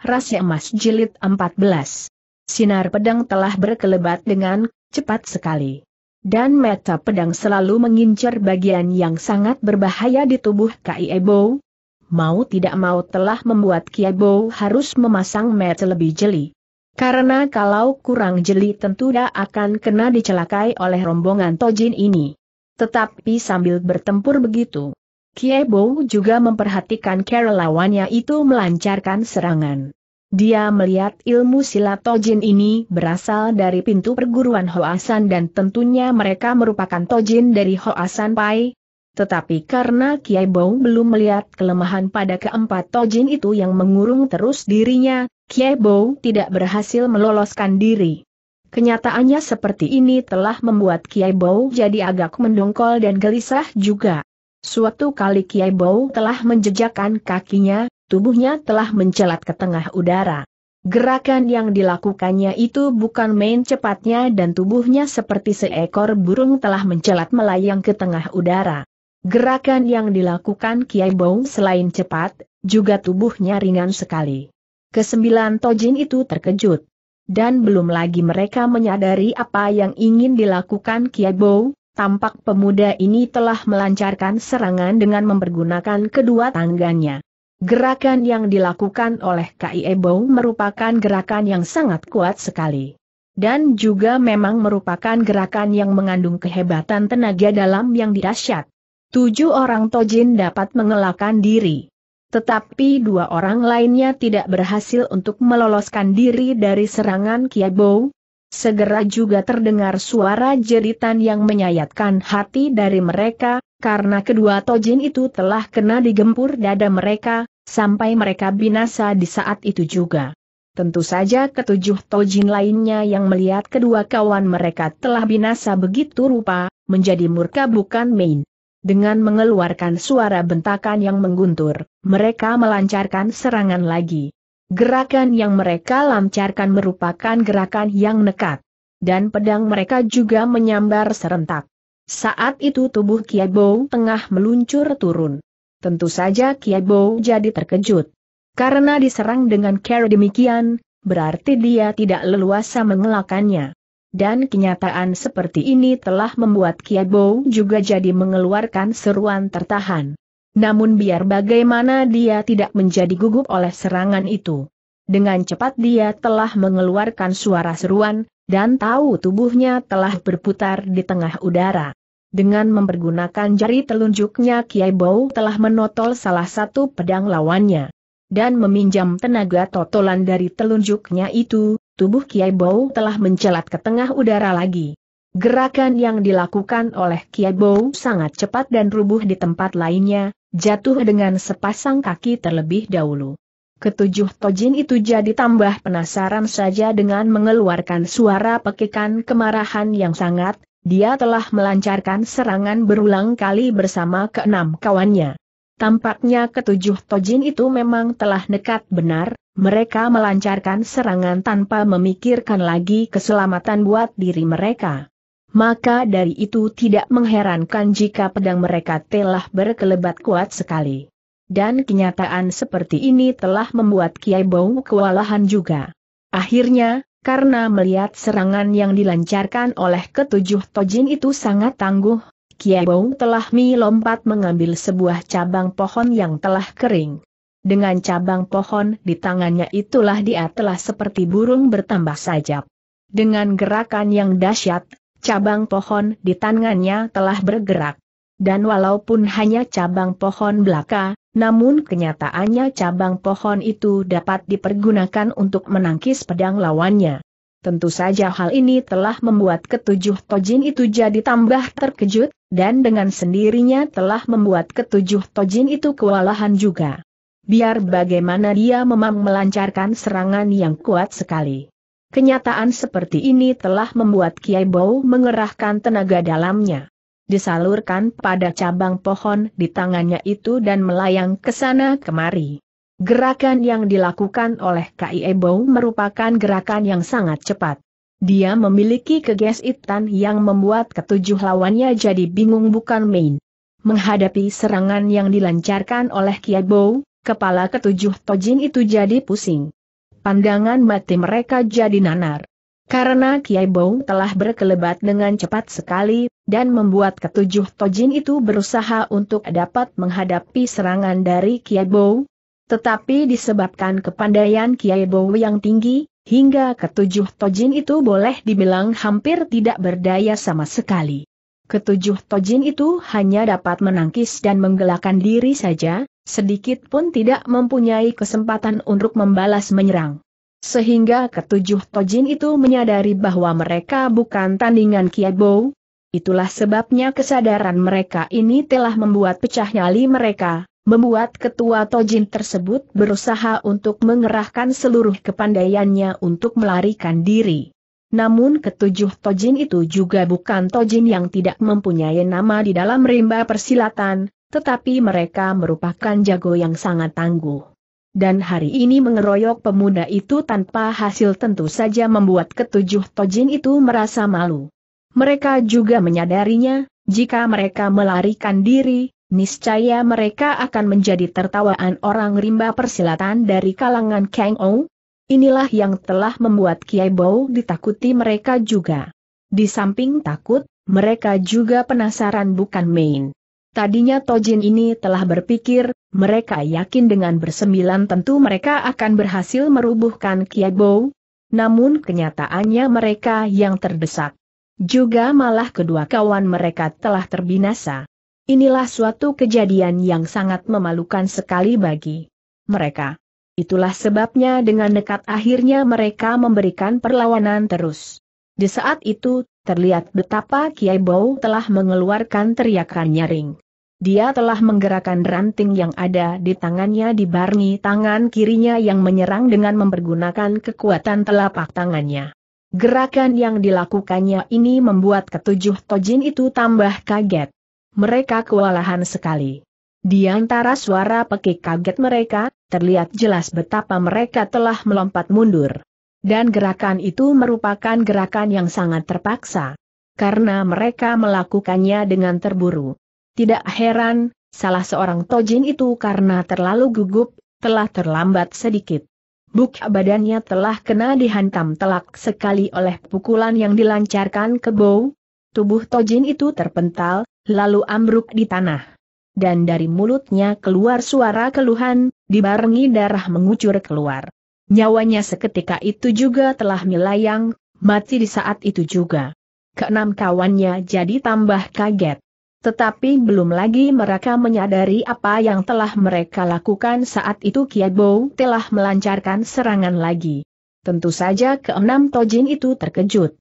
Rahasia Emas Jilid 14. Sinar pedang telah berkelebat dengan cepat sekali. Dan mata pedang selalu mengincar bagian yang sangat berbahaya di tubuh Kiebo. Mau tidak mau telah membuat Kiebo harus memasang mata lebih jeli. Karena kalau kurang jeli tentu dia akan kena dicelakai oleh rombongan Tojin ini. Tetapi sambil bertempur begitu, Kiebo juga memperhatikan lawannya itu melancarkan serangan. Dia melihat ilmu silat Tojin ini berasal dari pintu perguruan Hoasan dan tentunya mereka merupakan Tojin dari Hoasan Pai. Tetapi karena Kiai Bong belum melihat kelemahan pada keempat Tojin itu yang mengurung terus dirinya, Kiai Bong tidak berhasil meloloskan diri. Kenyataannya seperti ini telah membuat Kiai Bong jadi agak mendongkol dan gelisah juga. Suatu kali Kiai Bow telah menjejakkan kakinya, tubuhnya telah mencelat ke tengah udara. Gerakan yang dilakukannya itu bukan main cepatnya dan tubuhnya seperti seekor burung telah mencelat melayang ke tengah udara. Gerakan yang dilakukan Kiai Bong selain cepat, juga tubuhnya ringan sekali. Kesembilan Tojin itu terkejut. Dan belum lagi mereka menyadari apa yang ingin dilakukan Kiai Bong, tampak pemuda ini telah melancarkan serangan dengan mempergunakan kedua tangannya. Gerakan yang dilakukan oleh Kai Ebo merupakan gerakan yang sangat kuat sekali. Dan juga memang merupakan gerakan yang mengandung kehebatan tenaga dalam yang dahsyat. Tujuh orang Tojin dapat mengelakkan diri. Tetapi dua orang lainnya tidak berhasil untuk meloloskan diri dari serangan Kiabo, Segera juga terdengar suara jeritan yang menyayatkan hati dari mereka, karena kedua tojin itu telah kena digempur dada mereka, sampai mereka binasa di saat itu juga. Tentu saja ketujuh tojin lainnya yang melihat kedua kawan mereka telah binasa begitu rupa, menjadi murka bukan main. Dengan mengeluarkan suara bentakan yang mengguntur, mereka melancarkan serangan lagi. Gerakan yang mereka lancarkan merupakan gerakan yang nekat. Dan pedang mereka juga menyambar serentak. Saat itu tubuh Kiabou tengah meluncur turun. Tentu saja Kiabou jadi terkejut. Karena diserang dengan cara demikian, berarti dia tidak leluasa mengelakannya. Dan kenyataan seperti ini telah membuat Kiabou juga jadi mengeluarkan seruan tertahan. Namun biar bagaimana dia tidak menjadi gugup oleh serangan itu. Dengan cepat dia telah mengeluarkan suara seruan, dan tahu tubuhnya telah berputar di tengah udara. Dengan mempergunakan jari telunjuknya Kiai Bau telah menotol salah satu pedang lawannya. Dan meminjam tenaga totolan dari telunjuknya itu, tubuh Kiai Bau telah mencelat ke tengah udara lagi. Gerakan yang dilakukan oleh Kiai Bau sangat cepat dan rubuh di tempat lainnya, jatuh dengan sepasang kaki terlebih dahulu. Ketujuh tojin itu jadi tambah penasaran saja dengan mengeluarkan suara pekikan kemarahan yang sangat, dia telah melancarkan serangan berulang kali bersama keenam kawannya. Tampaknya ketujuh tojin itu memang telah nekat benar, mereka melancarkan serangan tanpa memikirkan lagi keselamatan buat diri mereka maka dari itu tidak mengherankan jika pedang mereka telah berkelebat kuat sekali. Dan kenyataan seperti ini telah membuat Kiai Bau kewalahan juga. Akhirnya, karena melihat serangan yang dilancarkan oleh ketujuh tojin itu sangat tangguh, Kiai Bau telah melompat mengambil sebuah cabang pohon yang telah kering. Dengan cabang pohon di tangannya itulah dia telah seperti burung bertambah sajap. Dengan gerakan yang dahsyat, cabang pohon di tangannya telah bergerak. Dan walaupun hanya cabang pohon belaka, namun kenyataannya cabang pohon itu dapat dipergunakan untuk menangkis pedang lawannya. Tentu saja hal ini telah membuat ketujuh tojin itu jadi tambah terkejut, dan dengan sendirinya telah membuat ketujuh tojin itu kewalahan juga. Biar bagaimana dia memang melancarkan serangan yang kuat sekali. Kenyataan seperti ini telah membuat Kiai Bau mengerahkan tenaga dalamnya. Disalurkan pada cabang pohon di tangannya itu dan melayang ke sana kemari. Gerakan yang dilakukan oleh Kiai Bow merupakan gerakan yang sangat cepat. Dia memiliki kegesitan yang membuat ketujuh lawannya jadi bingung bukan main. Menghadapi serangan yang dilancarkan oleh Kiai Bow, kepala ketujuh Tojin itu jadi pusing pandangan mati mereka jadi nanar. Karena Kiai Bong telah berkelebat dengan cepat sekali, dan membuat ketujuh Tojin itu berusaha untuk dapat menghadapi serangan dari Kiai Bong. Tetapi disebabkan kepandaian Kiai Bong yang tinggi, hingga ketujuh Tojin itu boleh dibilang hampir tidak berdaya sama sekali. Ketujuh tojin itu hanya dapat menangkis dan menggelakkan diri saja, sedikit pun tidak mempunyai kesempatan untuk membalas menyerang. Sehingga ketujuh tojin itu menyadari bahwa mereka bukan tandingan Kiabo. Itulah sebabnya kesadaran mereka ini telah membuat pecah nyali mereka, membuat ketua Tojin tersebut berusaha untuk mengerahkan seluruh kepandaiannya untuk melarikan diri. Namun ketujuh tojin itu juga bukan tojin yang tidak mempunyai nama di dalam rimba persilatan, tetapi mereka merupakan jago yang sangat tangguh. Dan hari ini mengeroyok pemuda itu tanpa hasil tentu saja membuat ketujuh tojin itu merasa malu. Mereka juga menyadarinya, jika mereka melarikan diri, niscaya mereka akan menjadi tertawaan orang rimba persilatan dari kalangan Kang Ou, Inilah yang telah membuat Kiai Bau ditakuti mereka juga. Di samping takut, mereka juga penasaran bukan main. Tadinya Tojin ini telah berpikir, mereka yakin dengan bersembilan tentu mereka akan berhasil merubuhkan Kiai Bau. Namun kenyataannya mereka yang terdesak. Juga malah kedua kawan mereka telah terbinasa. Inilah suatu kejadian yang sangat memalukan sekali bagi mereka. Itulah sebabnya dengan nekat akhirnya mereka memberikan perlawanan terus. Di saat itu, terlihat betapa Kiai Bau telah mengeluarkan teriakan nyaring. Dia telah menggerakkan ranting yang ada di tangannya dibarengi tangan kirinya yang menyerang dengan mempergunakan kekuatan telapak tangannya. Gerakan yang dilakukannya ini membuat ketujuh tojin itu tambah kaget. Mereka kewalahan sekali. Di antara suara pekik kaget mereka, terlihat jelas betapa mereka telah melompat mundur. Dan gerakan itu merupakan gerakan yang sangat terpaksa. Karena mereka melakukannya dengan terburu. Tidak heran, salah seorang tojin itu karena terlalu gugup, telah terlambat sedikit. Buk badannya telah kena dihantam telak sekali oleh pukulan yang dilancarkan ke Bow. Tubuh Tojin itu terpental, lalu ambruk di tanah dan dari mulutnya keluar suara keluhan, dibarengi darah mengucur keluar. Nyawanya seketika itu juga telah melayang, mati di saat itu juga. Keenam kawannya jadi tambah kaget. Tetapi belum lagi mereka menyadari apa yang telah mereka lakukan saat itu Kiabo telah melancarkan serangan lagi. Tentu saja keenam Tojin itu terkejut.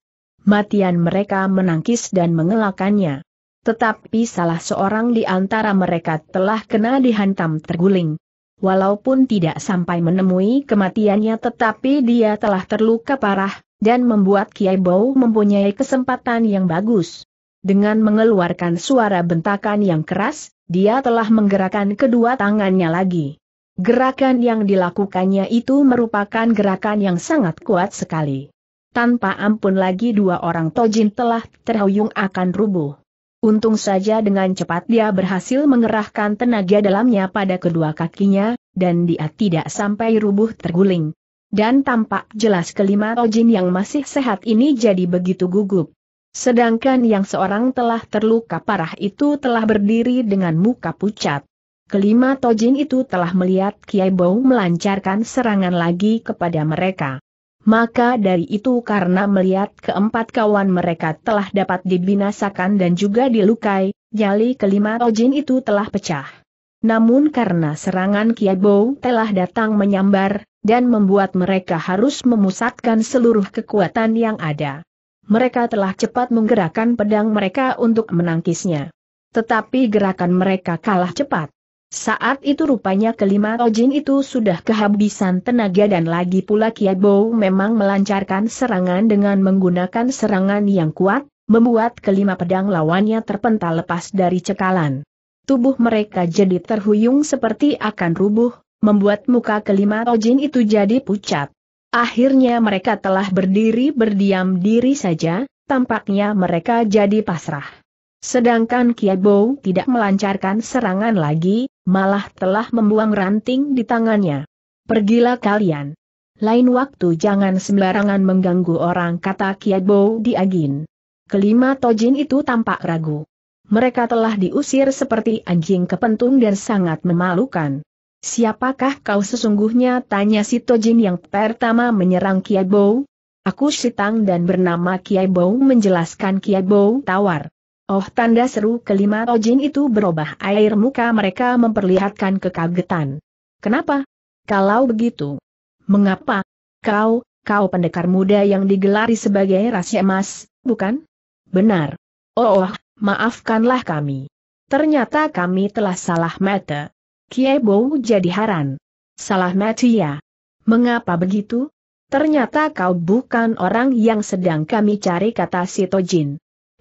Matian mereka menangkis dan mengelakannya. Tetapi salah seorang di antara mereka telah kena dihantam terguling. Walaupun tidak sampai menemui kematiannya tetapi dia telah terluka parah, dan membuat Kiai Bau mempunyai kesempatan yang bagus. Dengan mengeluarkan suara bentakan yang keras, dia telah menggerakkan kedua tangannya lagi. Gerakan yang dilakukannya itu merupakan gerakan yang sangat kuat sekali. Tanpa ampun lagi dua orang tojin telah terhuyung akan rubuh. Untung saja dengan cepat dia berhasil mengerahkan tenaga dalamnya pada kedua kakinya, dan dia tidak sampai rubuh terguling. Dan tampak jelas kelima Tojin yang masih sehat ini jadi begitu gugup. Sedangkan yang seorang telah terluka parah itu telah berdiri dengan muka pucat. Kelima Tojin itu telah melihat Kiai Bau melancarkan serangan lagi kepada mereka. Maka dari itu karena melihat keempat kawan mereka telah dapat dibinasakan dan juga dilukai, nyali kelima Ojin itu telah pecah. Namun karena serangan Kiabou telah datang menyambar, dan membuat mereka harus memusatkan seluruh kekuatan yang ada. Mereka telah cepat menggerakkan pedang mereka untuk menangkisnya. Tetapi gerakan mereka kalah cepat. Saat itu rupanya kelima ojin itu sudah kehabisan tenaga dan lagi pula Kiabo memang melancarkan serangan dengan menggunakan serangan yang kuat, membuat kelima pedang lawannya terpental lepas dari cekalan. Tubuh mereka jadi terhuyung seperti akan rubuh, membuat muka kelima ojin itu jadi pucat. Akhirnya mereka telah berdiri berdiam diri saja, tampaknya mereka jadi pasrah. Sedangkan Kiabo tidak melancarkan serangan lagi, malah telah membuang ranting di tangannya. Pergilah kalian. Lain waktu jangan sembarangan mengganggu orang kata Kiat Bow di Agin. Kelima Tojin itu tampak ragu. Mereka telah diusir seperti anjing kepentung dan sangat memalukan. Siapakah kau sesungguhnya? Tanya si Tojin yang pertama menyerang Kiat Bow. Aku Sitang dan bernama Kiai Bow menjelaskan Kiai Bow tawar. Oh tanda seru kelima tojin itu berubah air muka mereka memperlihatkan kekagetan. Kenapa? Kalau begitu. Mengapa? Kau, kau pendekar muda yang digelari sebagai rahasia emas, bukan? Benar. Oh, oh, maafkanlah kami. Ternyata kami telah salah mata. Kiebo jadi haran. Salah mata ya. Mengapa begitu? Ternyata kau bukan orang yang sedang kami cari kata si Tojin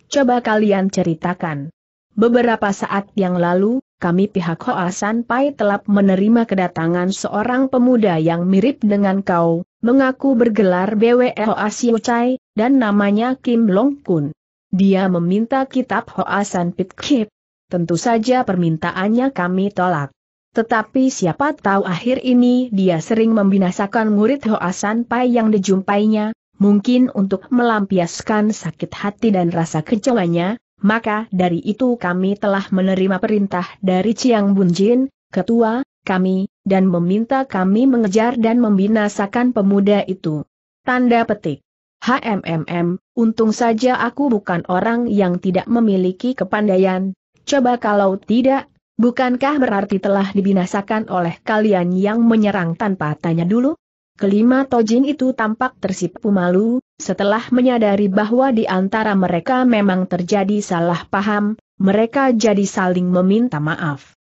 coba kalian ceritakan. Beberapa saat yang lalu, kami pihak Hoasan Pai telah menerima kedatangan seorang pemuda yang mirip dengan kau, mengaku bergelar BWE Hoasio Chai, dan namanya Kim Long Kun. Dia meminta kitab Hoasan Pit Kip. Tentu saja permintaannya kami tolak. Tetapi siapa tahu akhir ini dia sering membinasakan murid Hoasan Pai yang dijumpainya, mungkin untuk melampiaskan sakit hati dan rasa kecewanya, maka dari itu kami telah menerima perintah dari Chiang Bunjin, ketua, kami, dan meminta kami mengejar dan membinasakan pemuda itu. Tanda petik. HMMM, untung saja aku bukan orang yang tidak memiliki kepandaian, coba kalau tidak, bukankah berarti telah dibinasakan oleh kalian yang menyerang tanpa tanya dulu? Kelima tojin itu tampak tersipu malu, setelah menyadari bahwa di antara mereka memang terjadi salah paham, mereka jadi saling meminta maaf.